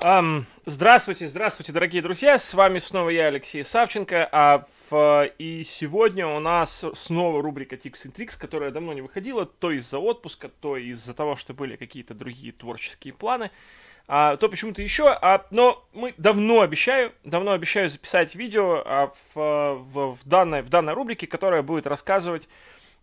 Um, здравствуйте, здравствуйте, дорогие друзья. С вами снова я, Алексей Савченко. А в, и сегодня у нас снова рубрика Tips and Tricks, которая давно не выходила, то из-за отпуска, то из-за того, что были какие-то другие творческие планы, а, то почему-то еще. А, но мы давно обещаю, давно обещаю записать видео а, в, в, в, данной, в данной рубрике, которая будет рассказывать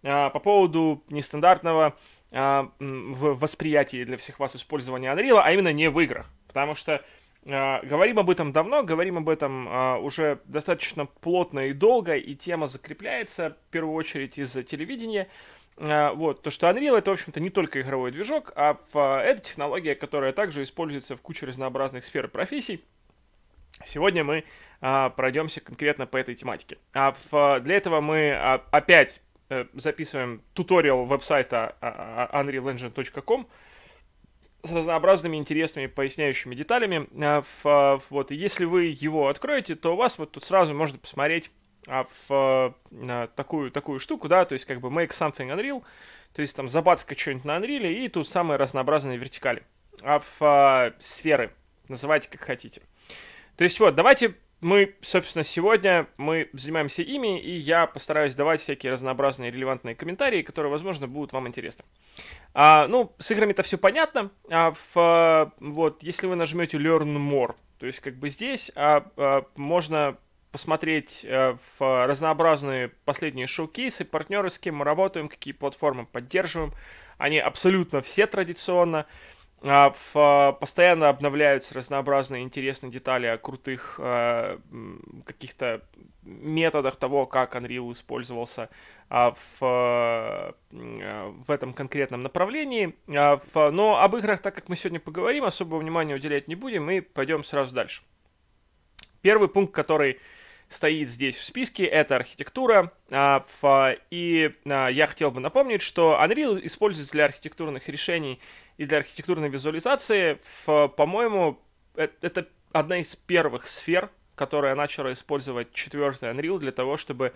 а, по поводу нестандартного а, в восприятии для всех вас использования Unreal, а именно не в играх. Потому что э, Говорим об этом давно, говорим об этом э, уже достаточно плотно и долго, и тема закрепляется, в первую очередь, из-за телевидения. Э, вот, то, что Unreal это, в общем-то, не только игровой движок, а это технология, которая также используется в куче разнообразных сфер профессий. Сегодня мы пройдемся конкретно по этой тематике. А для этого мы а, опять записываем туториал веб-сайта а, а, unrealengine.com, с разнообразными интересными поясняющими деталями. в а, а, Вот, если вы его откроете, то у вас вот тут сразу можно посмотреть в а, такую, такую штуку, да, то есть как бы make something unreal, то есть там забацка что-нибудь на Unreal и тут самые разнообразные вертикали. А в сферы называйте как хотите. То есть вот, давайте мы, собственно, сегодня мы занимаемся ими, и я постараюсь давать всякие разнообразные релевантные комментарии, которые, возможно, будут вам интересны. А, ну, с играми-то все понятно. А в, вот, если вы нажмете Learn More, то есть как бы здесь а, а, можно посмотреть а, в разнообразные последние шоу-кейсы, партнеры, с кем мы работаем, какие платформы поддерживаем. Они абсолютно все традиционно в, а, а, постоянно обновляются разнообразные интересные детали о крутых э, каких-то методах того, как Unreal использовался э, в, э, в этом конкретном направлении. Э, в, но об играх, так как мы сегодня поговорим, особого внимания уделять не будем и пойдем сразу дальше. Первый пункт, который стоит здесь в списке, это архитектура. И я хотел бы напомнить, что Unreal используется для архитектурных решений и для архитектурной визуализации, по-моему, э, это одна из первых сфер, которая начала использовать четвертый Unreal для того, чтобы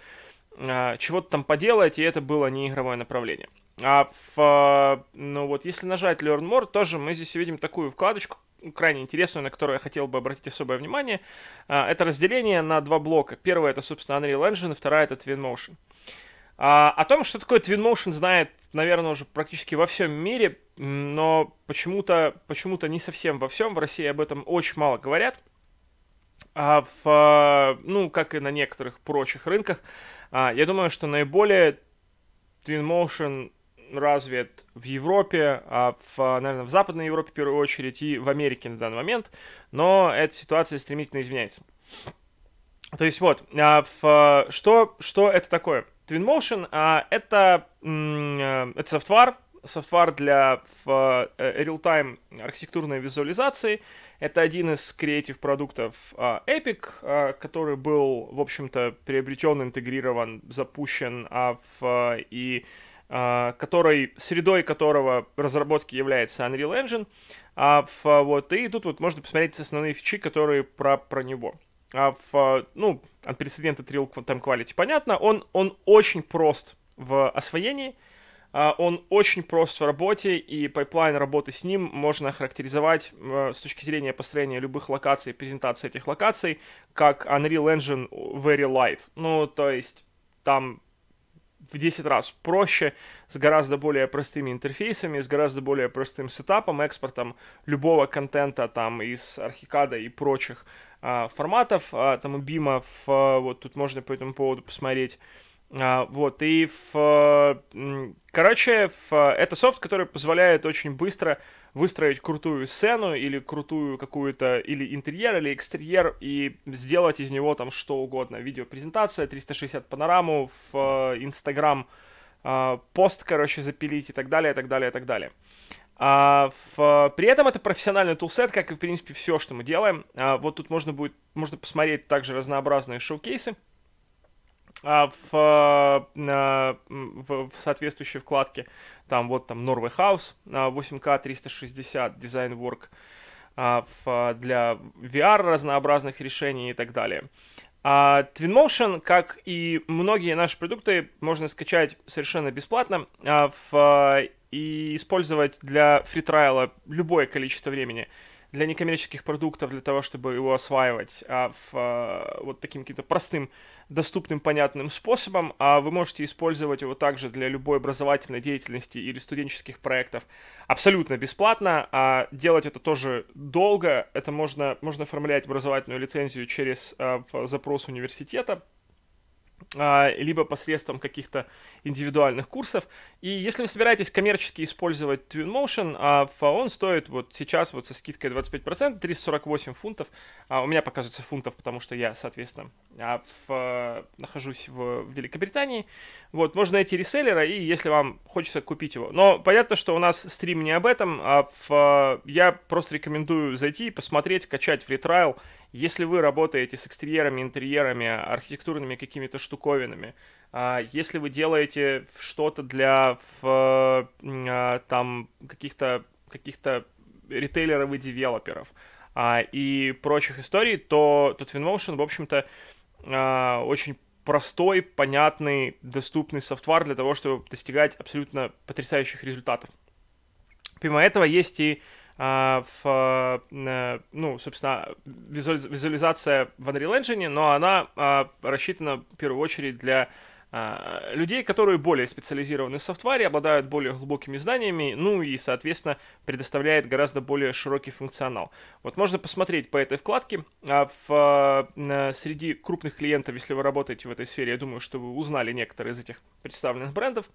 э, чего-то там поделать, и это было не игровое направление. А в, ну вот, если нажать Learn More, тоже мы здесь увидим такую вкладочку, крайне интересную, на которую я хотел бы обратить особое внимание. А, это разделение на два блока. Первое это, собственно, Unreal Engine, вторая это Twinmotion. А, о том, что такое Twinmotion, знает, наверное, уже практически во всем мире, но почему-то почему не совсем во всем. В России об этом очень мало говорят. А в, ну, как и на некоторых прочих рынках, а, я думаю, что наиболее Twinmotion развит в Европе, а в, наверное, в Западной Европе в первую очередь и в Америке на данный момент, но эта ситуация стремительно изменяется. То есть вот, а в, что, что это такое? Twinmotion а, это, э, это софтвар, софтвар для real-time э, архитектурной визуализации. Это один из креатив-продуктов а, Epic, а, который был, в общем-то, приобретен, интегрирован, запущен а, в, и который, средой которого разработки является Unreal Engine. А в, вот, и тут вот можно посмотреть основные фичи, которые про, про него. А в, а, ну, unprecedented real time quality, понятно, он, он очень прост в освоении, а, он очень прост в работе, и пайплайн работы с ним можно характеризовать э, с точки зрения построения любых локаций, презентации этих локаций, как Unreal Engine Very Light. Ну, то есть там в 10 раз проще, с гораздо более простыми интерфейсами, с гораздо более простым сетапом, экспортом любого контента там из Архикада и прочих а, форматов, а, там у Бима, а, вот тут можно по этому поводу посмотреть. Вот, и, в, короче, в, это софт, который позволяет очень быстро выстроить крутую сцену или крутую какую-то, или интерьер, или экстерьер, и сделать из него там что угодно. Видеопрезентация, 360 панораму, в Инстаграм, пост, короче, запилить и так далее, и так далее, и так далее. А, в, при этом это профессиональный тулсет, как и, в принципе, все, что мы делаем. А, вот тут можно будет, можно посмотреть также разнообразные шоу-кейсы а, в, а, в, в соответствующей вкладке. Там вот там Norway House 8K а, 360 Design Work а, в, для VR разнообразных решений и так далее. А Twinmotion, как и многие наши продукты, можно скачать совершенно бесплатно. А в, и использовать для фритрайла любое количество времени для некоммерческих продуктов, для того, чтобы его осваивать а в, а, вот таким каким-то простым, доступным, понятным способом, а вы можете использовать его также для любой образовательной деятельности или студенческих проектов абсолютно бесплатно, а делать это тоже долго, это можно, можно оформлять образовательную лицензию через а, запрос университета, а, либо посредством каких-то индивидуальных курсов. И если вы собираетесь коммерчески использовать TwinMotion, а, он стоит вот сейчас вот со скидкой 25%, 348 фунтов. А, у меня показывается фунтов, потому что я, соответственно, в, нахожусь в, в Великобритании. Вот, можно найти реселлера, и если вам хочется купить его. Но понятно, что у нас стрим не об этом. А в, я просто рекомендую зайти, посмотреть, качать в ретрайл если вы работаете с экстерьерами, интерьерами, архитектурными какими-то штуковинами, а, если вы делаете что-то для в, а, там каких-то каких-то ритейлеров и девелоперов а, и прочих историй, то, то Twinmotion, в общем-то, очень простой, понятный, доступный софтвар для того, чтобы достигать абсолютно потрясающих результатов. Помимо этого есть и а, в, э, ну, собственно, визуализация в Unreal Engine, но она а, рассчитана в первую очередь для а, людей, которые более специализированы в софтваре, обладают более глубокими знаниями, ну и, соответственно, предоставляет гораздо более широкий функционал. Вот можно посмотреть по этой вкладке. В, э, среди крупных клиентов, если вы работаете в этой сфере, я думаю, что вы узнали некоторые из этих представленных брендов.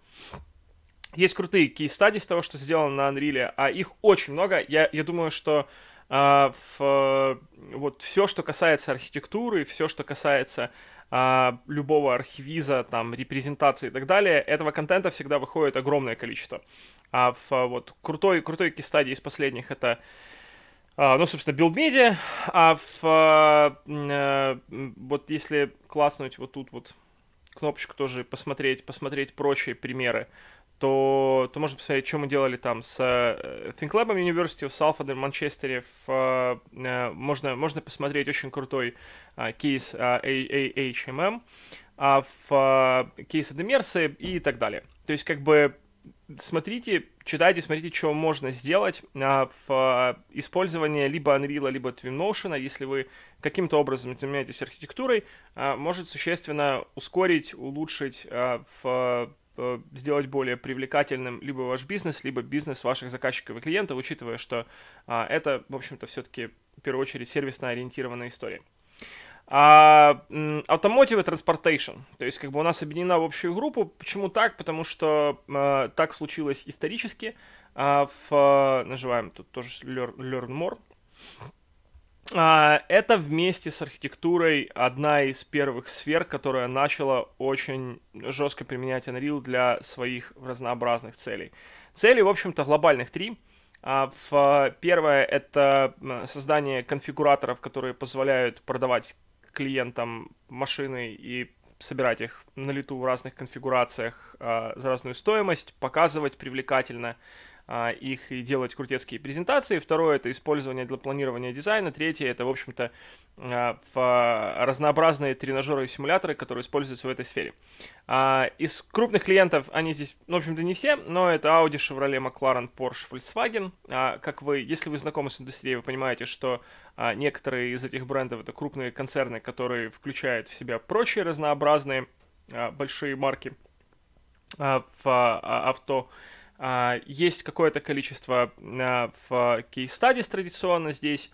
Есть крутые кейс-стади с того, что сделано на Unreal, а их очень много. Я, я думаю, что э, в, вот все, что касается архитектуры, все, что касается а, любого архивиза, там, репрезентации и так далее, этого контента всегда выходит огромное количество. А в вот крутой, крутой кистадии из последних это а, ну, собственно, Build Media, а в, а, а, вот если класснуть вот тут вот кнопочку тоже посмотреть, посмотреть прочие примеры, то, то можно посмотреть, что мы делали там с ThinkLab э, University в Салфорде, в Манчестере. В, можно, можно посмотреть очень крутой э, кейс AHMM, в кейсы Демерсы и так далее. То есть, как бы, смотрите, читайте, смотрите, что можно сделать в э, использовании либо Unreal, либо Twinmotion, если вы каким-то образом занимаетесь архитектурой, может существенно ускорить, улучшить в Э, сделать более привлекательным либо ваш бизнес, либо бизнес ваших заказчиков и клиентов, учитывая, что а, это, в общем-то, все-таки в первую очередь сервисно ориентированная история. А, automotive и Transportation, то есть как бы у нас объединена в общую группу. Почему так? Потому что а, так случилось исторически. А в, называем тут тоже learn, learn more. А, это вместе с архитектурой одна из первых сфер, которая начала очень жестко применять Unreal для своих разнообразных целей. Целей, в общем-то, глобальных три. А, первое — это создание конфигураторов, которые позволяют продавать клиентам машины и собирать их на лету в разных конфигурациях а, за разную стоимость, показывать привлекательно, а, их и делать крутецкие презентации. Второе — это использование для планирования дизайна. Третье — это, в общем-то, а, в а, разнообразные тренажеры и симуляторы, которые используются в этой сфере. Из крупных клиентов они здесь, ну, в общем-то, не все, но это Audi, Chevrolet, McLaren, Porsche, Volkswagen. Как вы, если вы знакомы с индустрией, вы понимаете, что некоторые из этих брендов это крупные концерны, которые включают в себя прочие разнообразные большие марки в авто а, есть какое-то количество а, в кейс-стадис традиционно здесь.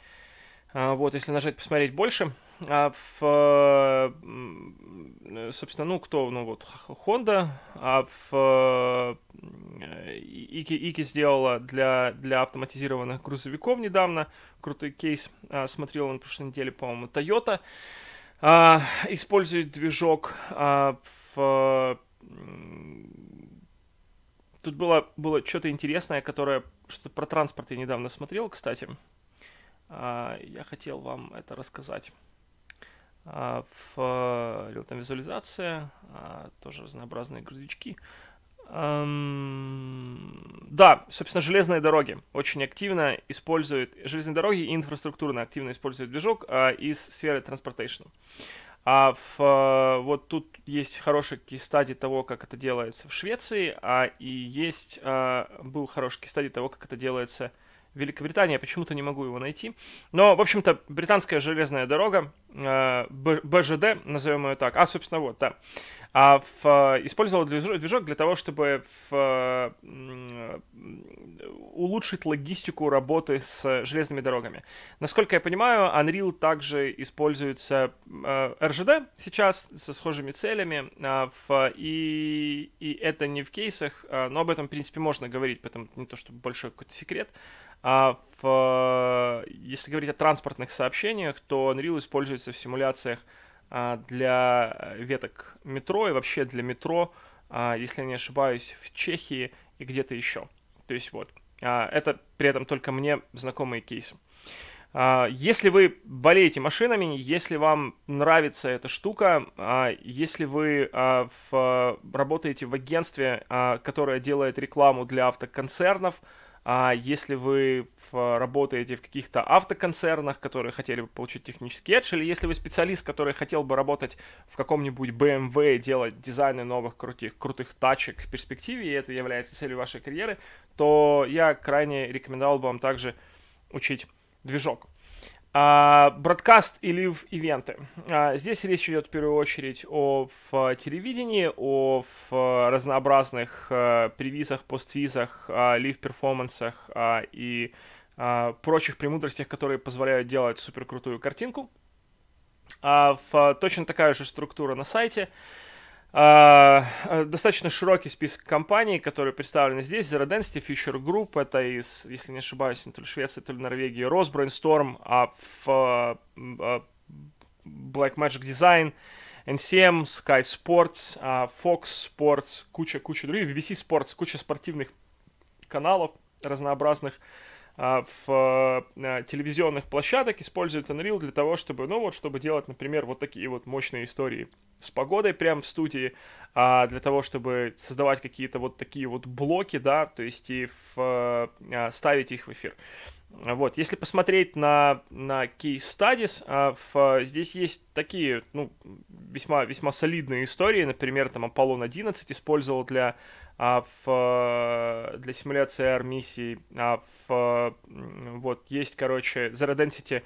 А, вот, если нажать посмотреть больше, а в, собственно, ну, кто, ну, вот, Honda, а в э, Ики, Ики сделала для, для автоматизированных грузовиков недавно, крутой кейс, а, смотрел он в прошлой неделе, по-моему, Toyota, а, использует движок а, в Тут было, было что-то интересное, которое... Что-то про транспорт я недавно смотрел, кстати. А, я хотел вам это рассказать. А, в там э, визуализация, а, тоже разнообразные грузовички. Да, собственно, железные дороги очень активно используют, железные дороги и инфраструктурно активно используют движок из сферы транспортейшн. А в, э, вот тут есть хороший кейс стади того, как это делается в Швеции, а и есть, э, был хороший кейс стади того, как это делается в Великобритании. Я почему-то не могу его найти. Но, в общем-то, британская железная дорога БЖД, назовем ее так. А, собственно, вот, да. А в, э, использовал движок для того, чтобы в, э, улучшить логистику работы с железными дорогами. Насколько я понимаю, Unreal также используется э, РЖД сейчас со схожими целями, в, и, и это не в кейсах, но об этом, в принципе, можно говорить, поэтому не то, чтобы большой какой-то секрет. В а в, э, если говорить о транспортных сообщениях, то Unreal используется в симуляциях а, для э, веток метро и вообще для метро, а, если я не ошибаюсь, в Чехии и где-то еще. То есть вот, а, это при этом только мне знакомые кейсы. Если вы болеете машинами, если вам нравится эта штука, если вы в, э, работаете в агентстве, которое делает рекламу для автоконцернов, а если вы работаете в каких-то автоконцернах, которые хотели бы получить технический edge, или если вы специалист, который хотел бы работать в каком-нибудь BMW, эм делать дизайны новых крутых, крутых тачек в перспективе, и это является целью вашей карьеры, то я крайне рекомендовал бы вам также учить движок. Бродкаст или в ивенты. А, здесь речь идет в первую очередь о в а, телевидении, о в а, разнообразных превизах, поствизах, лив-перформансах и прочих премудростях, которые позволяют делать суперкрутую картинку. А в, точно такая же структура на сайте. Uh, а, а, достаточно широкий список компаний, которые представлены здесь. Zero Density, Fisher Group, это из, если не ошибаюсь, то ли Швеции, то ли Норвегии, Rosbrainstorm, а в а, Black Magic Design, NCM, Sky Sports, Fox Sports, куча-куча других, BBC Sports, куча спортивных каналов разнообразных в телевизионных площадок используют Unreal для того, чтобы, ну вот, чтобы делать, например, вот такие вот мощные истории – с погодой прямо в студии, а для того, чтобы создавать какие-то вот такие вот блоки, да, то есть и в, э, а, ставить их в эфир. Вот, если посмотреть на, на Case Studies, в, а, здесь есть такие, ну, весьма, весьма солидные истории, например, там Аполлон-11 использовал для, в, а, для симуляции AR-миссий, в, вот, есть, короче, Zero Density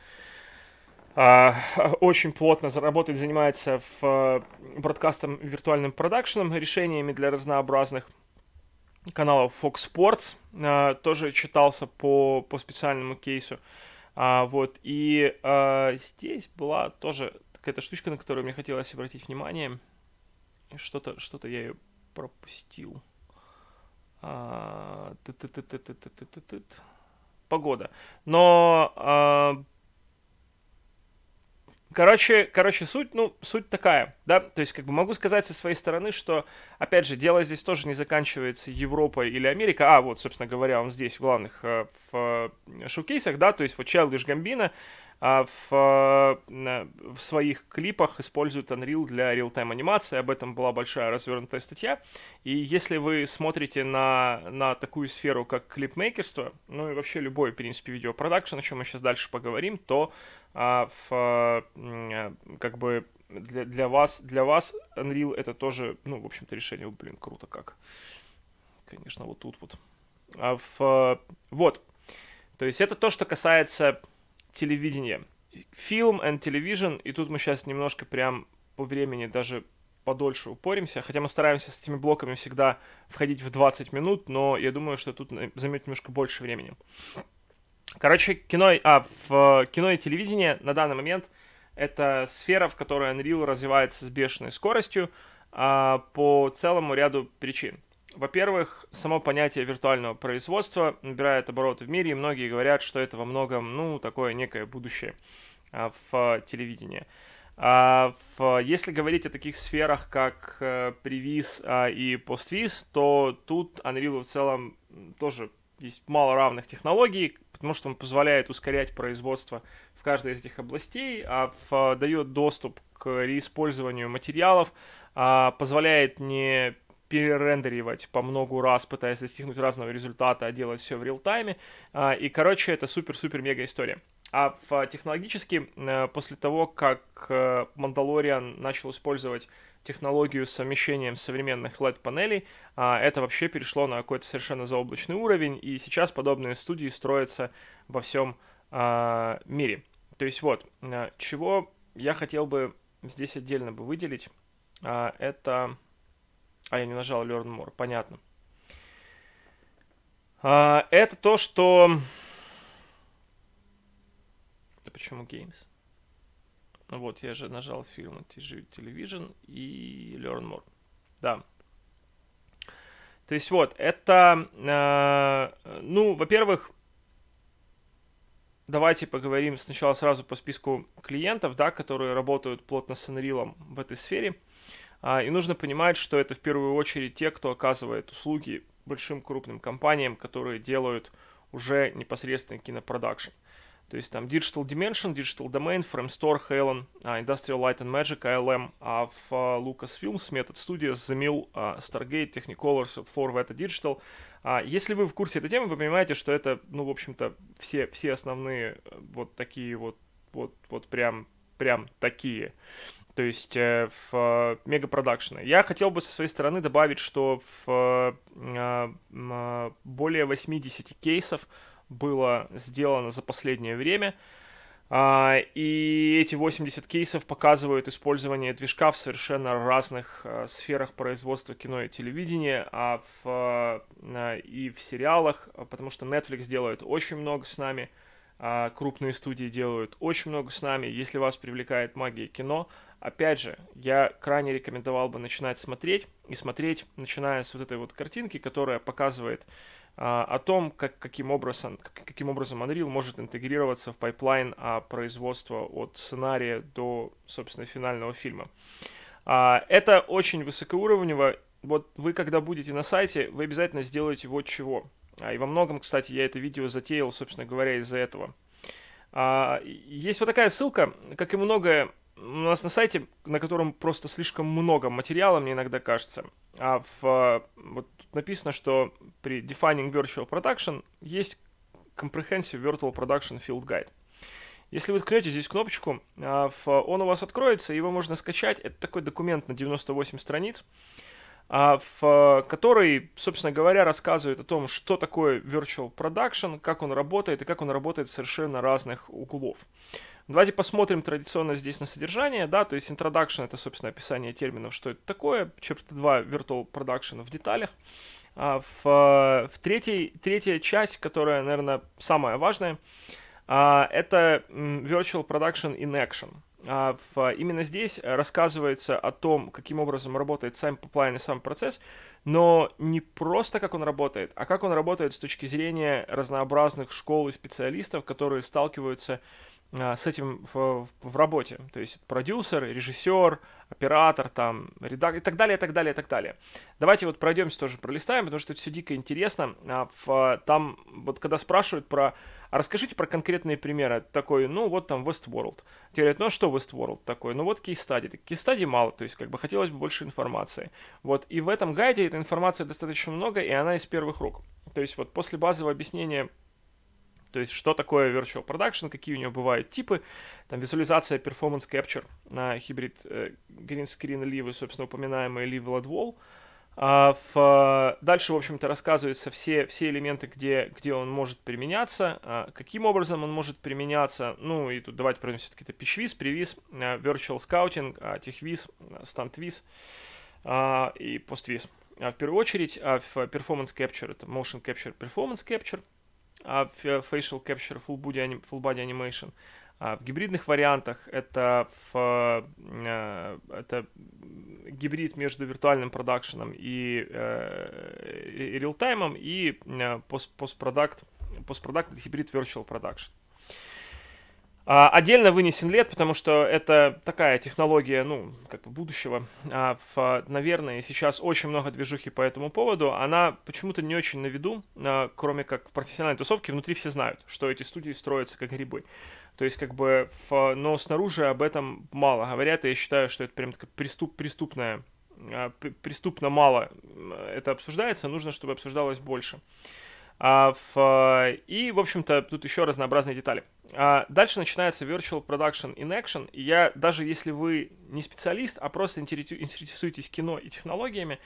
а, очень плотно работает, занимается в э, бродкастом виртуальным продакшеном, решениями для разнообразных каналов Fox Sports, а, тоже читался по, по специальному кейсу. А, вот, и здесь была тоже какая-то штучка, на которую мне хотелось обратить внимание. Что-то что я ее пропустил. А, ты -ты -ты -ты -ты -ты -ты -ты -ты. Погода. Но а, Короче, короче, суть, ну, суть такая, да, то есть, как бы могу сказать со своей стороны, что, опять же, дело здесь тоже не заканчивается Европой или Америка, а, вот, собственно говоря, он здесь в главных э, в э, шоукейсах, да, то есть, вот Childish Gambino, а в, э, в своих клипах используют Unreal для real-time анимации. Об этом была большая развернутая статья. И если вы смотрите на, на такую сферу, как клипмейкерство, ну и вообще любой, в принципе, видеопродакшн, о чем мы сейчас дальше поговорим, то а, в, э, как бы для, для, вас, для вас Unreal это тоже, ну, в общем-то, решение, блин, круто как. Конечно, вот тут вот. А в, э, вот. То есть это то, что касается телевидение. Фильм and television, и тут мы сейчас немножко прям по времени даже подольше упоримся, хотя мы стараемся с этими блоками всегда входить в 20 минут, но я думаю, что тут э, займет немножко больше времени. Короче, кино, а, в э, кино и телевидение на данный момент это сфера, в которой Unreal развивается с бешеной скоростью а, по целому ряду причин. Во-первых, само понятие виртуального производства набирает обороты в мире, и многие говорят, что это во многом, ну, такое некое будущее а, в а, телевидении. А, если говорить о таких сферах, как э, превиз и поствиз, то тут Unreal в целом тоже есть мало равных технологий, потому что он позволяет ускорять производство в каждой из этих областей, а дает доступ к реиспользованию материалов, позволяет не перерендеривать по много раз, пытаясь достигнуть разного результата, а делать все в реал-тайме. А, и, короче, это супер-супер-мега история. А, а технологически, э, после того, как э, Мандалориан начал использовать технологию с совмещением современных LED-панелей, а, это вообще перешло на какой-то совершенно заоблачный уровень, и сейчас подобные студии строятся во всем мире. То есть вот, э, чего я хотел бы здесь отдельно бы выделить, это а я не нажал Learn More, понятно. А, это то, что... Да почему Games? Ну вот, я же нажал фильм Television и Learn More. Да. То есть вот, это... Э, ну, во-первых, давайте поговорим сначала сразу по списку клиентов, да, которые работают плотно с Unreal в этой сфере. А, и нужно понимать, что это в первую очередь те, кто оказывает услуги большим крупным компаниям, которые делают уже непосредственно кинопродакшн. То есть там Digital Dimension, Digital Domain, Framestore, Helen, а, Industrial Light and Magic, ILM, а в а, Lucasfilms, Method Studios, The Mill, Stargate, Technicolor, Floor Veta Digital. Если вы в курсе этой темы, вы понимаете, что это, ну, в общем-то, все, все основные э, вот такие вот, вот, вот прям, прям такие то есть э, в э, мегапродакшены. Я хотел бы со своей стороны добавить, что в э, более 80 кейсов было сделано за последнее время, а, и эти 80 кейсов показывают использование движка в совершенно разных сферах производства кино и телевидения, а в, и в сериалах, потому что Netflix делает очень много с нами, а крупные студии делают очень много с нами. Если вас привлекает магия кино, Опять же, я крайне рекомендовал бы начинать смотреть, и смотреть, начиная с вот этой вот картинки, которая показывает а, о том, как, каким, образом, как, каким образом Unreal может интегрироваться в пайплайн а, производства от сценария до, собственно, финального фильма. А, это очень высокоуровнево. Вот вы, когда будете на сайте, вы обязательно сделаете вот чего. А, и во многом, кстати, я это видео затеял, собственно говоря, из-за этого. А, есть вот такая ссылка, как и многое у нас на сайте, на котором просто слишком много материала, мне иногда кажется. А в, вот тут написано, что при Defining Virtual Production есть Comprehensive Virtual Production Field Guide. Если вы ткнете здесь кнопочку, а, он у вас откроется, его можно скачать. Это такой документ на 98 страниц, а, в который, собственно говоря, рассказывает о том, что такое Virtual Production, как он работает и как он работает с совершенно разных углов. Давайте посмотрим традиционно здесь на содержание, да, то есть introduction это, собственно, описание терминов, что это такое, chapter 2 virtual production в деталях. А в, э, в третьей, третья часть, которая, наверное, самая важная, а, это virtual production in action. А в, именно здесь рассказывается о том, каким образом работает сам пайплайн и сам процесс, но не просто как он работает, а как он работает с точки зрения разнообразных школ и специалистов, которые сталкиваются с а, с этим в, в работе. То есть продюсер, режиссер, оператор, там, редактор и так далее, и так далее, и так далее. Давайте вот пройдемся тоже, пролистаем, потому что это все дико интересно. А, в, а, там вот когда спрашивают про... А расскажите про конкретные примеры. Такой, ну вот там Westworld. Те говорят, ну а что Westworld такой? Ну вот кейстади. Кейстади мало, то есть как бы хотелось бы больше информации. Вот, и в этом гайде эта информация достаточно много, и она из первых рук. То есть вот после базового объяснения то есть, что такое Virtual Production, какие у него бывают типы, там визуализация, Performance Capture на гибрид Green Screen Live, собственно, упоминаемый Live Ladwall. в, а, дальше, в общем-то, рассказываются все, все элементы, где, где он может применяться, а, каким образом он может применяться. Ну, и тут давайте пройдем все-таки это пичвиз, привиз, э, virtual scouting, а, техвиз, э, стантвиз и поствиз. в первую очередь, в performance capture это motion capture, performance capture – а в э, Facial Capture Full Body, full body Animation. А в гибридных вариантах это, в, э, э, это гибрид между виртуальным продакшеном и, и реалтаймом, и постпродакт, постпродакт это гибрид virtual production. А, отдельно вынесен лет, потому что это такая технология, ну, как бы будущего. А, в, наверное, сейчас очень много движухи по этому поводу. Она почему-то не очень на виду, а, кроме как в профессиональной тусовке. Внутри все знают, что эти студии строятся как грибы. То есть, как бы, в, но снаружи об этом мало говорят, и я считаю, что это прям такая преступ, преступная а, преступно мало это обсуждается, нужно, чтобы обсуждалось больше. А, и, в общем-то, тут еще разнообразные детали. А, дальше начинается Virtual Production in Action, и я, даже если вы не специалист, а просто интересуетесь кино и технологиями,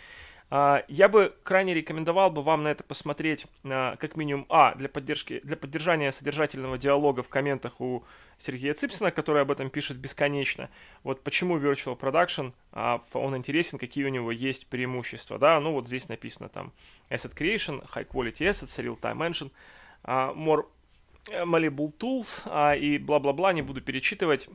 а, я бы крайне рекомендовал бы вам на это посмотреть, а, как минимум, а, для, поддержки, для поддержания содержательного диалога в комментах у Сергея Цыпсина, который об этом пишет бесконечно. Вот почему Virtual Production, а, он интересен, какие у него есть преимущества, да, ну вот здесь написано там Asset Creation, High Quality Assets, Real Time Engine, More Malleable Tools и бла-бла-бла, не буду перечитывать,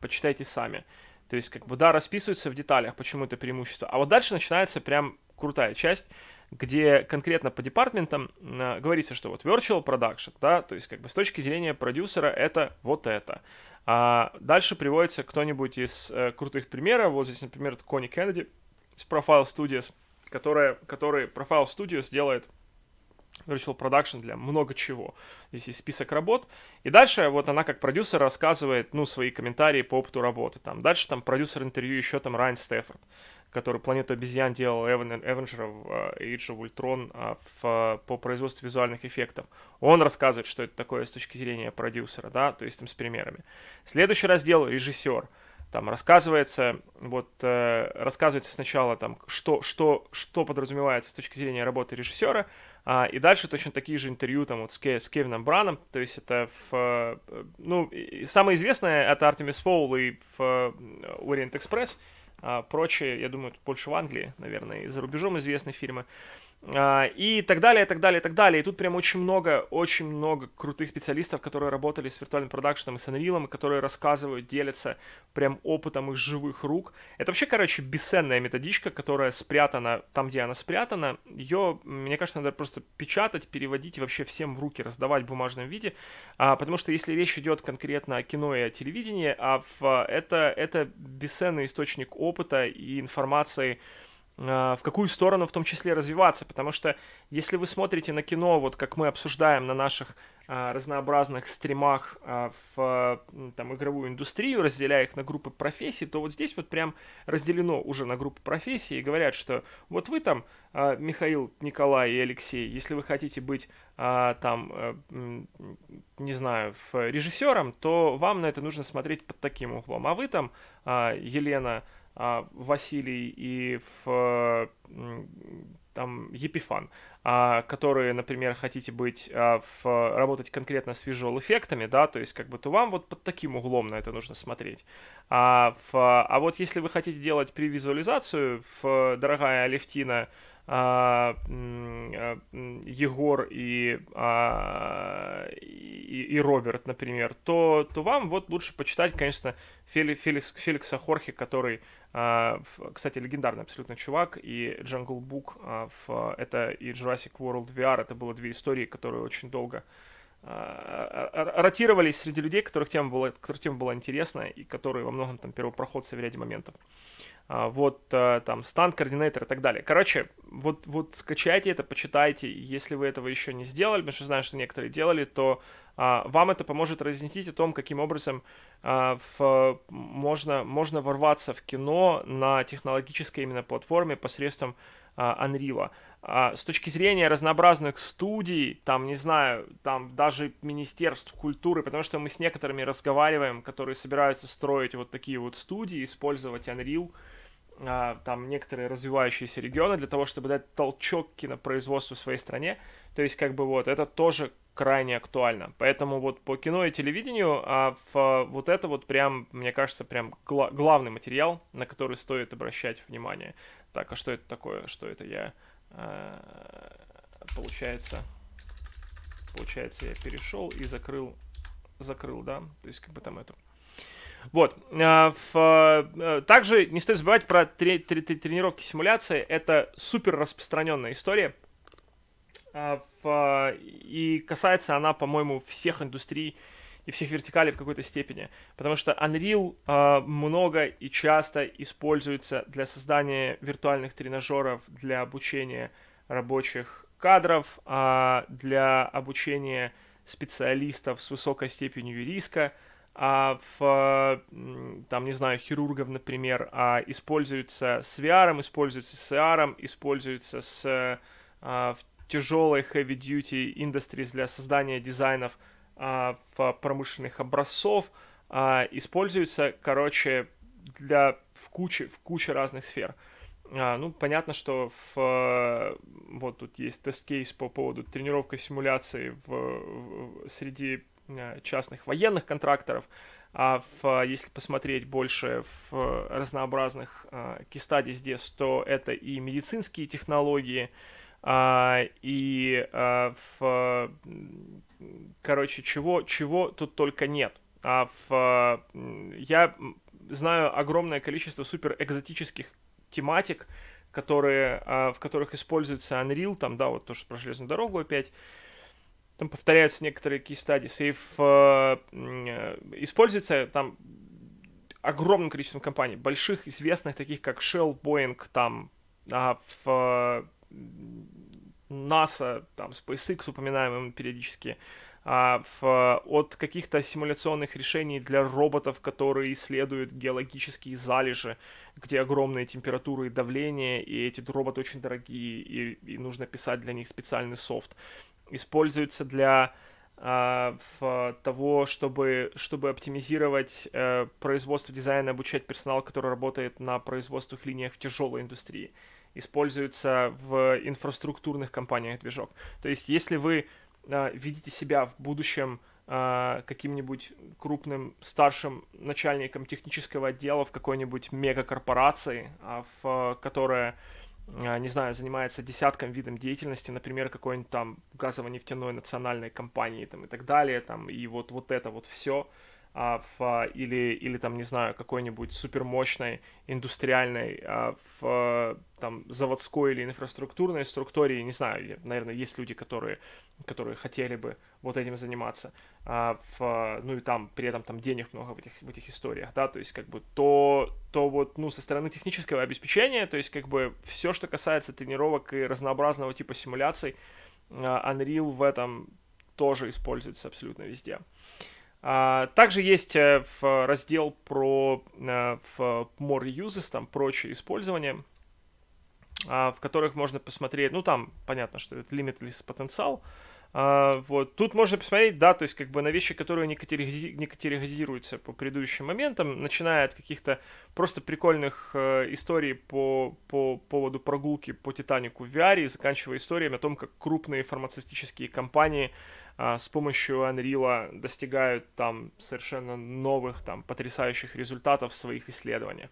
почитайте сами. То есть, как бы, да, расписывается в деталях, почему это преимущество. А вот дальше начинается прям крутая часть, где конкретно по департментам э, говорится, что вот virtual production, да, то есть как бы с точки зрения продюсера это вот это. А дальше приводится кто-нибудь из э, крутых примеров, вот здесь, например, Кони Кеннеди из Profile Studios, которая, который Profile Studios делает Virtual Production для много чего. Здесь есть список работ. И дальше вот она как продюсер рассказывает, ну, свои комментарии по опыту работы. Там дальше там продюсер интервью еще там Райан Стефорд который «Планету обезьян» делал Эван Эвенджера в э, Age of Ultron а, в, э, по производству визуальных эффектов. Он рассказывает, что это такое с точки зрения продюсера, да, то есть там с примерами. Следующий раздел — режиссер. Там рассказывается, вот, э, рассказывается сначала там, что, что, что подразумевается с точки зрения работы режиссера, а, и дальше точно такие же интервью там вот с, Ке, с Кевином Браном, то есть это в, ну, самое известное это Артемис Фоул и в Ориент Экспресс, а прочие, я думаю, это больше в Англии, наверное, и за рубежом известные фильмы. А, и так далее, и так далее, и так далее. И тут прям очень много, очень много крутых специалистов, которые работали с виртуальным продакшеном и с Unreal, и которые рассказывают, делятся прям опытом их живых рук. Это вообще, короче, бесценная методичка, которая спрятана там, где она спрятана. Ее, мне кажется, надо просто печатать, переводить и вообще всем в руки раздавать в бумажном виде, а, потому что если речь идет конкретно о кино и о телевидении, а в, э, это, это бесценный источник опыта и информации, а, в какую сторону в том числе развиваться, потому что если вы смотрите на кино, вот как мы обсуждаем на наших а, разнообразных стримах а, в там, игровую индустрию, разделяя их на группы профессий, то вот здесь вот прям разделено уже на группы профессий и говорят, что вот вы там, Михаил, Николай и Алексей, если вы хотите быть там, э, не знаю, режиссером, то вам на это нужно смотреть под таким углом, а вы там, Елена, а, Василий и в там Епифан, а, которые, например, хотите быть а, в, работать конкретно с visual эффектами, да, то есть как бы то вам вот под таким углом на это нужно смотреть. А, в, а вот если вы хотите делать при визуализацию, в, дорогая Алевтина, а, Егор и, а, и, и Роберт, например, то, то вам вот лучше почитать, конечно, Феликс, Феликса Хорхе, который а, кстати, легендарный абсолютно чувак и Jungle Book а, в, это и Jurassic World VR. Это было две истории, которые очень долго а, ротировались среди людей, которых тема была, которых тема была интересна и которые во многом там первопроходцы в ряде моментов. Вот там стан, координатор и так далее. Короче, вот, вот скачайте это, почитайте. Если вы этого еще не сделали, потому что знаю, что некоторые делали, то а, вам это поможет разъяснить о том, каким образом а, в, можно, можно ворваться в кино на технологической именно платформе посредством а, Unreal. С точки зрения разнообразных студий, там, не знаю, там даже министерств культуры, потому что мы с некоторыми разговариваем, которые собираются строить вот такие вот студии, использовать Unreal, там некоторые развивающиеся регионы для того, чтобы дать толчок кинопроизводству в своей стране. То есть, как бы вот, это тоже крайне актуально. Поэтому вот по кино и телевидению а в, вот это вот прям, мне кажется, прям гла- главный материал, на который стоит обращать внимание. Так, а что это такое? Что это я? Э, получается, получается, я перешел и закрыл, закрыл, да, то есть как бы там это. Вот. А э, также не стоит забывать про тренировки симуляции. Это супер распространенная история. А, в, а, и касается она, по-моему, всех индустрий и всех вертикалей в какой-то степени. Потому что Unreal э, много и часто используется для создания виртуальных тренажеров, для обучения рабочих кадров, э, для обучения специалистов с высокой степенью риска. А в, там, не знаю, хирургов, например, а используется с VR, используется с AR, используется с а, в тяжелой heavy-duty industries для создания дизайнов а, в промышленных образцов а, используется, короче, для в куче в куче разных сфер. А, ну, понятно, что в, вот тут есть тест-кейс по поводу тренировка симуляции в, в, среди а, частных военных контракторов. А в, если посмотреть больше в разнообразных а, здесь, то это и медицинские технологии, а, и а, в, короче, чего, чего тут только нет. А в, а, я знаю огромное количество супер экзотических тематик, которые, в которых используется Unreal, там, да, вот то, что про железную дорогу опять, там повторяются некоторые кейс-стадии, сейф э, используется там огромным количеством компаний, больших, известных, таких как Shell, Boeing, там, а, в, NASA, там SpaceX упоминаемым периодически, а, в, от каких-то симуляционных решений для роботов, которые исследуют геологические залежи, где огромные температуры и давление, и эти роботы очень дорогие, и, и нужно писать для них специальный софт. Используется для а, в, того, чтобы, чтобы оптимизировать э, производство дизайна, обучать персонал, который работает на производственных линиях в тяжелой индустрии используется в инфраструктурных компаниях движок. То есть, если вы э, видите себя в будущем э, каким-нибудь крупным старшим начальником технического отдела в какой-нибудь мегакорпорации, а, в, которая не знаю, занимается десятком видом деятельности, например, какой-нибудь там газово-нефтяной национальной компании там, и так далее, там, и вот, вот это вот все, а, в, или, или там, не знаю, какой-нибудь супермощной индустриальной а, в, там заводской или инфраструктурной структуре, не знаю, наверное, есть люди, которые, которые хотели бы вот этим заниматься, а в, ну и там при этом там денег много в этих, в этих историях, да, то есть как бы то, то вот, ну, со стороны технического обеспечения, то есть как бы все, что касается тренировок и разнообразного типа симуляций, а, Unreal в этом тоже используется абсолютно везде. А, также есть э, в раздел про э, в more uses, там прочее использование. А, в которых можно посмотреть, ну там понятно, что это limitless потенциал, а, вот. Тут можно посмотреть, да, то есть как бы на вещи, которые не, категоризи... категоризируются по предыдущим моментам, начиная от каких-то просто прикольных э, историй по, по поводу прогулки по Титанику в VR и заканчивая историями о том, как крупные фармацевтические компании а, с помощью Unreal достигают там совершенно новых, там, потрясающих результатов в своих исследованиях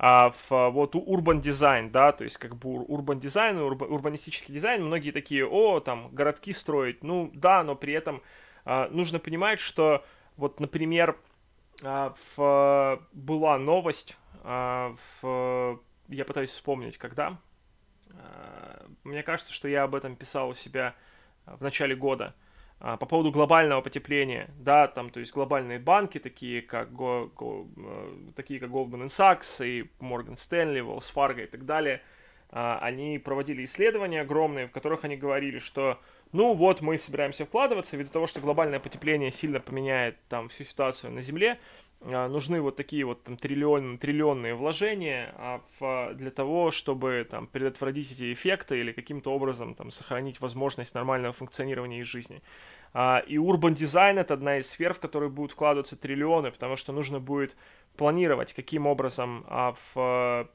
а, в а, вот урбан дизайн, да, то есть как бы урбан дизайн, урбанистический дизайн, многие такие, о, там, городки строить, ну да, но при этом а, нужно понимать, что вот, например, а, в, была новость, а, в, я пытаюсь вспомнить, когда, а, мне кажется, что я об этом писал у себя в начале года, а, по поводу глобального потепления, да, там, то есть глобальные банки, такие как, Go, Go, э, такие как Goldman Sachs и Morgan Stanley, Wells Fargo и так далее, а, они проводили исследования огромные, в которых они говорили, что ну вот мы собираемся вкладываться, ввиду того, что глобальное потепление сильно поменяет там всю ситуацию на Земле, а, нужны вот такие вот там триллион, триллионные вложения а в, а, для того, чтобы там предотвратить эти эффекты или каким-то образом там сохранить возможность нормального функционирования их жизни. А, и урбан дизайн это одна из сфер, в которой будут вкладываться триллионы, потому что нужно будет планировать, каким образом а, в, а,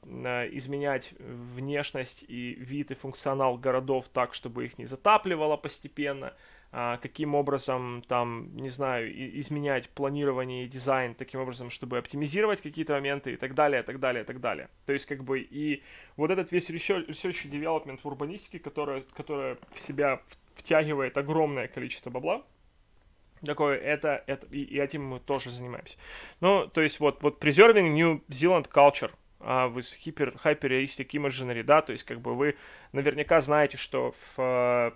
изменять внешность и вид и функционал городов так, чтобы их не затапливало постепенно, а, каким образом там, не знаю, изменять планирование и дизайн таким образом, чтобы оптимизировать какие-то моменты и так далее, и так далее, и так далее. То есть как бы и вот этот весь research и development в урбанистике, которая, которая в себя втягивает огромное количество бабла, такое, это, это и, и этим мы тоже занимаемся. Ну, то есть вот, вот preserving New Zealand culture, а вы с hyper, hyperrealistic imaginary, да, то есть как бы вы наверняка знаете, что в, а,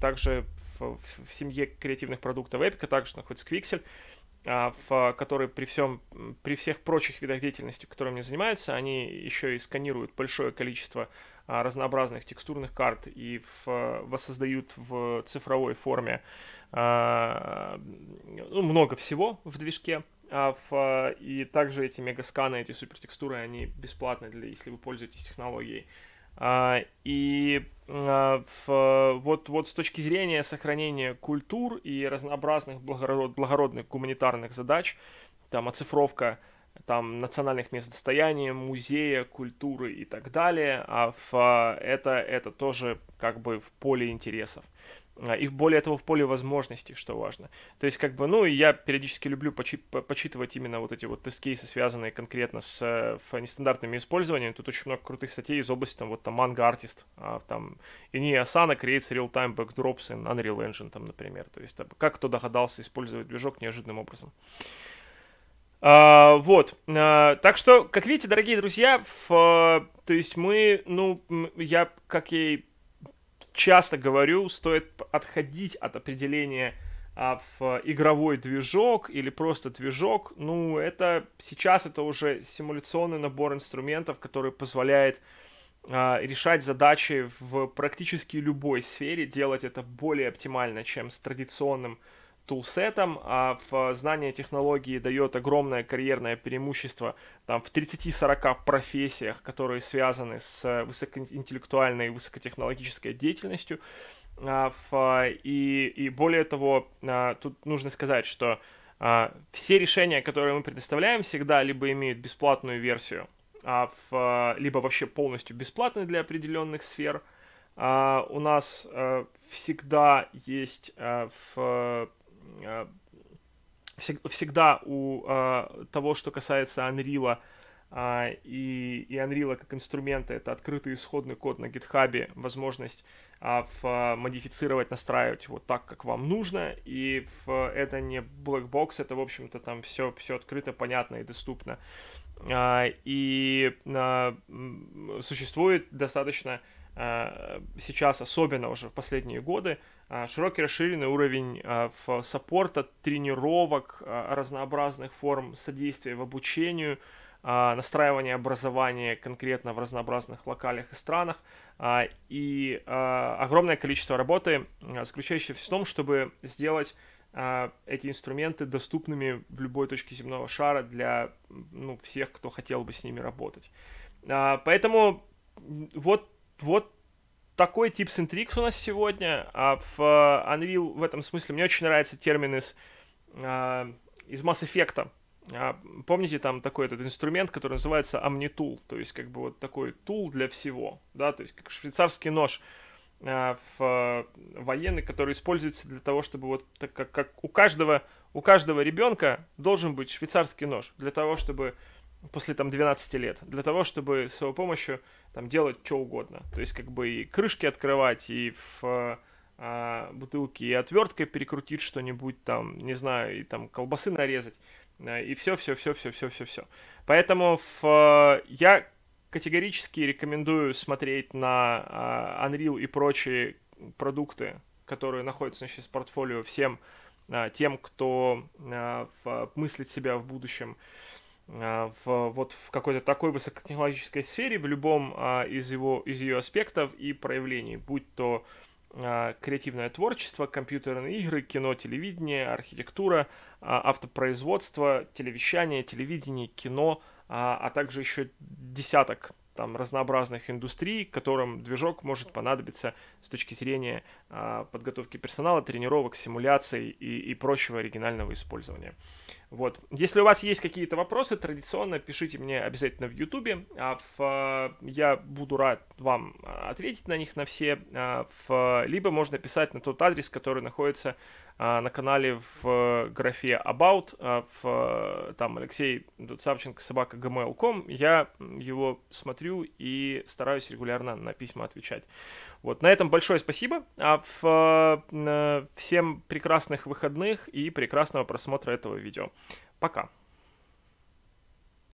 также в, в семье креативных продуктов Эпика также находится Quixel, а, в который при всем, при всех прочих видах деятельности, которыми они занимаются, они еще и сканируют большое количество а, разнообразных текстурных карт и в, воссоздают в цифровой форме а, ну, много всего в движке. А, в, и также эти мегасканы, эти супертекстуры, они бесплатны, для, если вы пользуетесь технологией. и а, в, вот, вот с точки зрения сохранения культур и разнообразных благород, благородных гуманитарных задач, там оцифровка там национальных мест достояния, музея, культуры и так далее, а в, а, это, это тоже как бы в поле интересов. А, и более того, в поле возможностей, что важно. То есть, как бы, ну, я периодически люблю почи почитывать именно вот эти вот тест-кейсы, связанные конкретно с нестандартными использованиями. Тут очень много крутых статей из области, там, вот, там, Manga Artist, а, там, Ini Asana creates real-time backdrops in Unreal Engine, там, например. То есть, там, как кто догадался использовать движок неожиданным образом. А, вот. А, так что, как видите, дорогие друзья, в, то есть мы, ну, я, как я и часто говорю, стоит отходить от определения а, в игровой движок или просто движок. Ну, это сейчас это уже симуляционный набор инструментов, который позволяет а, решать задачи в практически любой сфере, делать это более оптимально, чем с традиционным тулсетом, а в знание технологии дает огромное карьерное преимущество там, в 30-40 профессиях, которые связаны с высокоинтеллектуальной и высокотехнологической деятельностью. А, и, и более того, а, тут нужно сказать, что а, все решения, которые мы предоставляем, всегда либо имеют бесплатную версию, либо вообще полностью бесплатны для определенных сфер. У нас э, всегда есть в э, Э, всегда у э, того, что касается Unreal э, и, и Unreal как инструмента, это открытый исходный код на GitHub, возможность э, в, модифицировать, настраивать вот так, как вам нужно, и в, это не black box, это, в общем-то, там все, все открыто, понятно и доступно. Э, и э, существует достаточно э, сейчас, особенно уже в последние годы, а, широкий расширенный уровень в а, саппорта, тренировок, а, разнообразных форм содействия в обучению, настраивания образования конкретно в разнообразных локалях и странах и огромное количество работы, заключающееся в том, чтобы сделать эти инструменты доступными в любой точке земного шара для ну, всех, кто хотел бы с ними работать. Поэтому вот, вот такой тип синтрикс у нас сегодня. А в э, Unreal в этом смысле мне очень нравится термин из, э, из Mass Effect. А, помните, там такой этот инструмент, который называется Omnitool, то есть как бы вот такой тул для всего, да, то есть как швейцарский нож э, в военный, который используется для того, чтобы вот так как, как у каждого у каждого ребенка должен быть швейцарский нож для того, чтобы после там 12 лет, для того, чтобы с его помощью там делать что угодно. То есть как бы и крышки открывать, и в э, а, бутылки, и отверткой перекрутить что-нибудь там, не знаю, и там колбасы нарезать, э, и все, все, все, все, все, все, все. Поэтому в, э, я категорически рекомендую смотреть на э, Unreal и прочие продукты, которые находятся сейчас в портфолио всем э, тем, кто э, в, мыслит себя в будущем. Э, а, в, вот в какой-то такой высокотехнологической сфере, в любом а, из, его, из ее аспектов и проявлений, будь то а, креативное творчество, компьютерные игры, кино, телевидение, архитектура, а, автопроизводство, телевещание, телевидение, кино, а, а также еще десяток там разнообразных индустрий, которым движок может понадобиться с точки зрения а, подготовки персонала, тренировок, симуляций и, и прочего оригинального использования. Вот. Если у вас есть какие-то вопросы, традиционно пишите мне обязательно в Ютубе. А э, я буду рад вам э, ответить на них на все. Э, в, либо можно писать на тот адрес, который находится на канале в графе About. В, там Алексей Савченко собака gmail.com. Я его смотрю и стараюсь регулярно на письма отвечать. Вот. На этом большое спасибо. А в, всем прекрасных выходных и прекрасного просмотра этого видео. Пока.